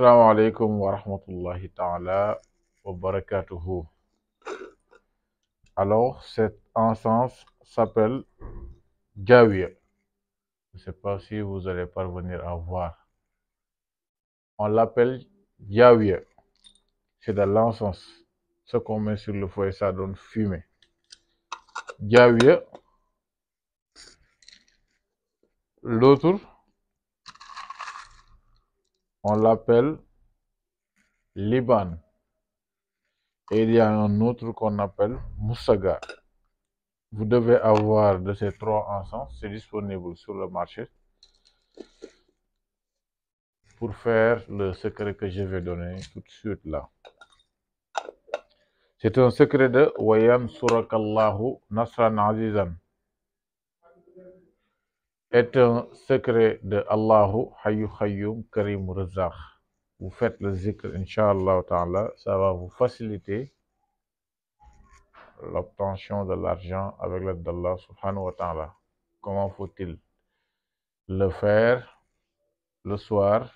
alaikum wa rahmatullahi wa alors cet encens s'appelle Jawiya je ne sais pas si vous allez parvenir à voir on l'appelle Jawiya c'est de l'encens ce qu'on met sur le feu ça donne fumée Jawiya l'autre on l'appelle Liban. Et il y a un autre qu'on appelle Moussaga. Vous devez avoir de ces trois ensemble, c'est disponible sur le marché pour faire le secret que je vais donner tout de suite là. C'est un secret de Wayam Surakallahu Nasran Azizan est un secret de Allahu Hayyu Hayyum Karim Razak. Vous faites le zikr, Inch'Allah ça va vous faciliter l'obtention de l'argent avec l'aide d'Allah Subhanahu wa Ta'ala. Comment faut-il le faire le soir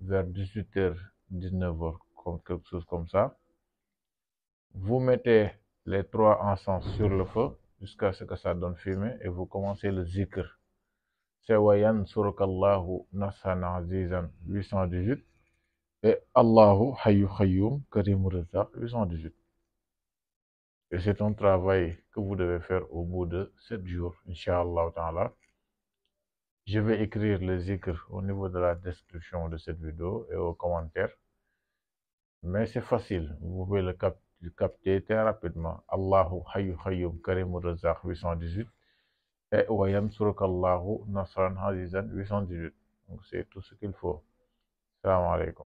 vers 18h, 19h, comme quelque chose comme ça. Vous mettez les trois encens sur le feu jusqu'à ce que ça donne fumée et vous commencez le zikr c'est Azizan 818 et Allahu 818. Et c'est un travail que vous devez faire au bout de 7 jours, Inch'Allah Ta'ala. Je vais écrire les zikr au niveau de la description de cette vidéo et au commentaire. Mais c'est facile, vous pouvez le, capter très rapidement. Allahu Hayyou Hayyum Karim Raza 818. وينصرك الله نصرا عزيزا بسنجد سي تو سكيل فور السلام عليكم